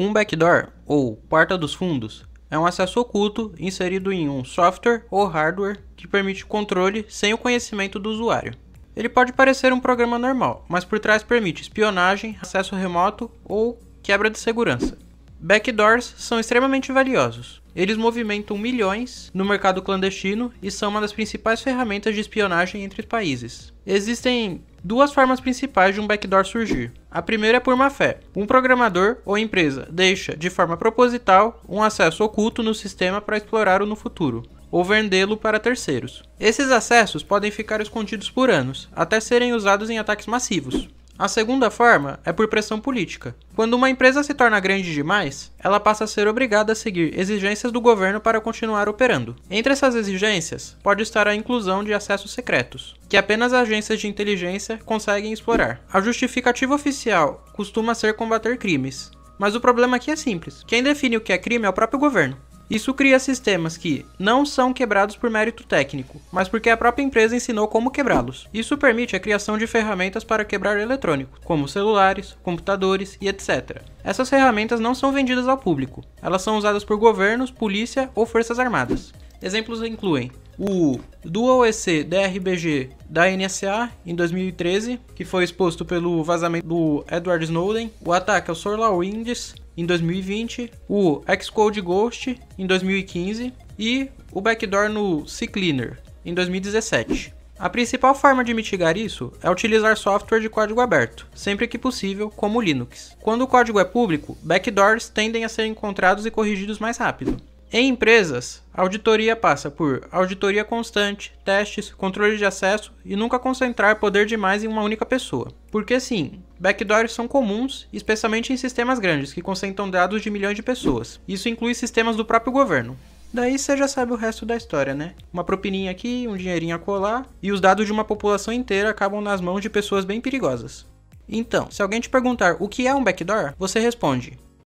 Um backdoor, ou porta dos fundos, é um acesso oculto inserido em um software ou hardware que permite controle sem o conhecimento do usuário. Ele pode parecer um programa normal, mas por trás permite espionagem, acesso remoto ou quebra de segurança. Backdoors são extremamente valiosos, eles movimentam milhões no mercado clandestino e são uma das principais ferramentas de espionagem entre países. Existem duas formas principais de um backdoor surgir. A primeira é por má fé. Um programador ou empresa deixa, de forma proposital, um acesso oculto no sistema para explorá-lo no futuro ou vendê-lo para terceiros. Esses acessos podem ficar escondidos por anos, até serem usados em ataques massivos. A segunda forma é por pressão política. Quando uma empresa se torna grande demais, ela passa a ser obrigada a seguir exigências do governo para continuar operando. Entre essas exigências, pode estar a inclusão de acessos secretos, que apenas agências de inteligência conseguem explorar. A justificativa oficial costuma ser combater crimes, mas o problema aqui é simples: quem define o que é crime é o próprio governo. Isso cria sistemas que não são quebrados por mérito técnico, mas porque a própria empresa ensinou como quebrá-los. Isso permite a criação de ferramentas para quebrar eletrônicos, como celulares, computadores e etc. Essas ferramentas não são vendidas ao público, elas são usadas por governos, polícia ou forças armadas. Exemplos incluem o Dual EC DRBG da NSA em 2013, que foi exposto pelo vazamento do Edward Snowden, o ataque ao SolarWinds em 2020, o Xcode Ghost em 2015 e o backdoor no CCleaner em 2017. A principal forma de mitigar isso é utilizar software de código aberto, sempre que possível, como o Linux. Quando o código é público, backdoors tendem a ser encontrados e corrigidos mais rápido. Em empresas, a auditoria passa por auditoria constante, testes, controle de acesso e nunca concentrar poder demais em uma única pessoa. Porque sim, backdoors são comuns, especialmente em sistemas grandes que concentram dados de milhões de pessoas. Isso inclui sistemas do próprio governo. Daí você já sabe o resto da história, né? Uma propininha aqui, um dinheirinho a colar, e os dados de uma população inteira acabam nas mãos de pessoas bem perigosas. Então, se alguém te perguntar o que é um backdoor, você responde: